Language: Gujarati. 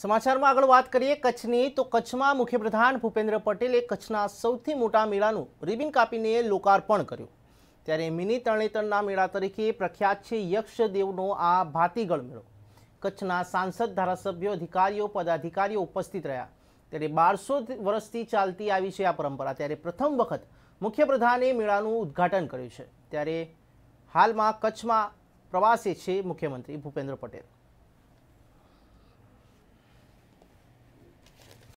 સમાચારમાં આગળ વાત કરીએ કચ્છની તો કચ્છમાં મુખ્યપ્રધાન ભૂપેન્દ્ર પટેલે કચ્છના સૌથી મોટા મેળાનું રિબિન કાપીને લોકાર્પણ કર્યું ત્યારે મિનિ તરણેતરના મેળા તરીકે પ્રખ્યાત છે યક્ષદેવનો આ ભાતીગળ મેળો કચ્છના સાંસદ ધારાસભ્યો અધિકારીઓ પદાધિકારીઓ ઉપસ્થિત રહ્યા ત્યારે બારસો વર્ષથી ચાલતી આવી છે આ પરંપરા ત્યારે પ્રથમ વખત મુખ્યપ્રધાને મેળાનું ઉદ્ઘાટન કર્યું છે ત્યારે હાલમાં કચ્છમાં પ્રવાસે છે મુખ્યમંત્રી ભૂપેન્દ્ર પટેલ